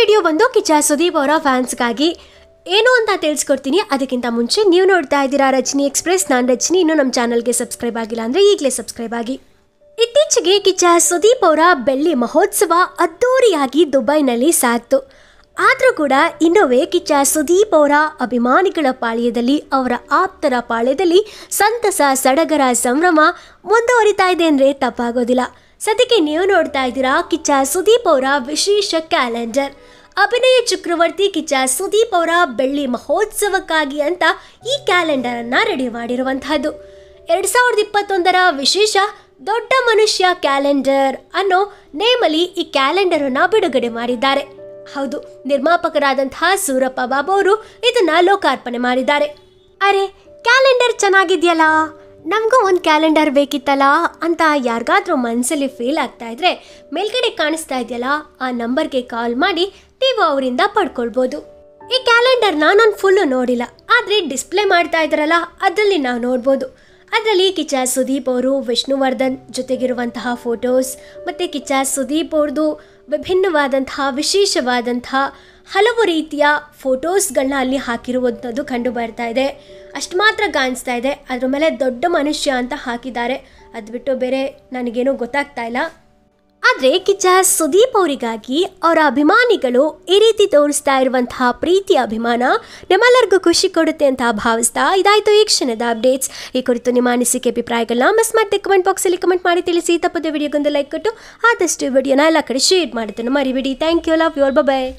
video ಬಂದು ಕಿಚ್ಚ ಸುದೀಪ್ ಅವರ ಫ್ಯಾನ್ಸ್ಗಾಗಿ ಏನು ಅಂತ ತಿಳಿಸ್ಕೊಡ್ತೀನಿ ಅದಕ್ಕಿಂತ ಮುಂಚೆ ನೀವು ನೋಡ್ತಾ ಇದ್ದೀರಾ ರಜನಿ ಎಕ್ಸ್ಪ್ರೆಸ್ ನಾನು ರಜನಿ ಇನ್ನೂ ನಮ್ಮ ಚಾನಲ್ಗೆ ಸಬ್ಸ್ಕ್ರೈಬ್ ಆಗಿಲ್ಲ ಅಂದರೆ ಈಗಲೇ ಸಬ್ಸ್ಕ್ರೈಬ್ ಆಗಿ ಇತ್ತೀಚೆಗೆ ಕಿಚ್ಚ ಸುದೀಪ್ ಅವರ ಬೆಳ್ಳಿ ಮಹೋತ್ಸವ ಅದ್ದೂರಿಯಾಗಿ ದುಬೈನಲ್ಲಿ ಸಾಕ್ತು ಆದರೂ ಕೂಡ ಇನ್ನೊವೇ ಕಿಚ್ಚ ಸುದೀಪ್ ಅವರ ಅಭಿಮಾನಿಗಳ ಪಾಳ್ಯದಲ್ಲಿ ಅವರ ಆಪ್ತರ ಪಾಳ್ಯದಲ್ಲಿ ಸಂತಸ ಸಡಗರ ಸಂಭ್ರಮ ಮುಂದುವರಿತಾ ಇದೆ ಅಂದರೆ ತಪ್ಪಾಗೋದಿಲ್ಲ ಸದ್ಯಕ್ಕೆ ನೀವು ನೋಡ್ತಾ ಇದ್ದೀರಾ ಕಿಚ್ಚ ಸುದೀಪ್ ಅವರ ವಿಶೇಷ ಕ್ಯಾಲೆಂಡರ್ ಅಭಿನಯ ಚಕ್ರವರ್ತಿ ಕಿಚ್ಚ ಸುದೀಪ್ ಅವರ ಬೆಳ್ಳಿ ಮಹೋತ್ಸವಕ್ಕಾಗಿ ಅಂತ ಈ ಕ್ಯಾಲೆಂಡರ್ ಅನ್ನ ರೆಡಿ ಮಾಡಿರುವಂತಹದ್ದು ಎರಡು ಸಾವಿರದ ಇಪ್ಪತ್ತೊಂದರ ವಿಶೇಷ ದೊಡ್ಡ ಮನುಷ್ಯ ಕ್ಯಾಲೆಂಡರ್ ಅನ್ನೋ ನೇಮಲ್ಲಿ ಈ ಕ್ಯಾಲೆಂಡರನ್ನು ಬಿಡುಗಡೆ ಮಾಡಿದ್ದಾರೆ ಹೌದು ನಿರ್ಮಾಪಕರಾದಂತಹ ಸೂರಪ್ಪ ಬಾಬು ಅವರು ಇದನ್ನ ಲೋಕಾರ್ಪಣೆ ಮಾಡಿದ್ದಾರೆ ಅರೆ ಕ್ಯಾಲೆಂಡರ್ ಚೆನ್ನಾಗಿದೆಯಲ್ಲ ನಮಗೂ ಒಂದು ಕ್ಯಾಲೆಂಡರ್ ಬೇಕಿತ್ತಲ್ಲ ಅಂತ ಯಾರಿಗಾದ್ರೂ ಮನಸ್ಸಲ್ಲಿ ಫೀಲ್ ಆಗ್ತಾ ಇದ್ರೆ ಮೇಲ್ಗಡೆ ಕಾಣಿಸ್ತಾ ಇದೆಯಲ್ಲ ಆ ನಂಬರ್ಗೆ ಕಾಲ್ ಮಾಡಿ ನೀವು ಅವರಿಂದ ಪಡ್ಕೊಳ್ಬೋದು ಈ ಕ್ಯಾಲೆಂಡರ್ನ ನಾನು ಫುಲ್ಲು ನೋಡಿಲ್ಲ ಆದರೆ ಡಿಸ್ಪ್ಲೇ ಮಾಡ್ತಾ ಇದ್ರಲ್ಲ ಅದರಲ್ಲಿ ನಾವು ನೋಡ್ಬೋದು ಅದರಲ್ಲಿ ಕಿಚ್ಚ ಸುದೀಪ್ ಅವರು ವಿಷ್ಣುವರ್ಧನ್ ಜೊತೆಗಿರುವಂತಹ ಫೋಟೋಸ್ ಮತ್ತು ಕಿಚ್ಚ ಸುದೀಪ್ ಅವ್ರದ್ದು ವಿಭಿನ್ನವಾದಂತಹ ವಿಶೇಷವಾದಂತಹ ಹಲವು ರೀತಿಯ ಫೋಟೋಸ್ಗಳನ್ನ ಅಲ್ಲಿ ಹಾಕಿರುವಂಥದ್ದು ಕಂಡು ಬರ್ತಾ ಇದೆ ಅಷ್ಟು ಮಾತ್ರ ಕಾಣಿಸ್ತಾ ಇದೆ ಅದ್ರ ಮೇಲೆ ದೊಡ್ಡ ಮನುಷ್ಯ ಅಂತ ಹಾಕಿದ್ದಾರೆ ಅದು ಬಿಟ್ಟು ಬೇರೆ ನನಗೇನೂ ಗೊತ್ತಾಗ್ತಾ ಇಲ್ಲ ಆದರೆ ಕಿಚ್ಚ ಸುದೀಪ್ ಅವರಿಗಾಗಿ ಅವರ ಅಭಿಮಾನಿಗಳು ಈ ರೀತಿ ತೋರಿಸ್ತಾ ಇರುವಂತಹ ಪ್ರೀತಿ ಅಭಿಮಾನ ನಮ್ಮೆಲ್ಲರಿಗೂ ಖುಷಿ ಕೊಡುತ್ತೆ ಅಂತ ಭಾವಿಸ್ತಾ ಇದಾಯಿತು ಈ ಕ್ಷಣದ ಅಪ್ಡೇಟ್ಸ್ ಈ ಕುರಿತು ನಿಮ್ಮ ಅನಿಸಿಕೆ ಅಭಿಪ್ರಾಯಗಳನ್ನ ಮಿಸ್ ಮತ್ತೆ ಕಮೆಂಟ್ ಬಾಕ್ಸಲ್ಲಿ ಕಮೆಂಟ್ ಮಾಡಿ ತಿಳಿಸಿ ತಪ್ಪದ ವಿಡಿಯೋಗೊಂದು ಲೈಕ್ ಕೊಟ್ಟು ಆದಷ್ಟು ವಿಡಿಯೋನ ಎಲ್ಲ ಕಡೆ ಶೇರ್ ಮಾಡೋದನ್ನು ಮರಿಬೇಡಿ thank you love your bye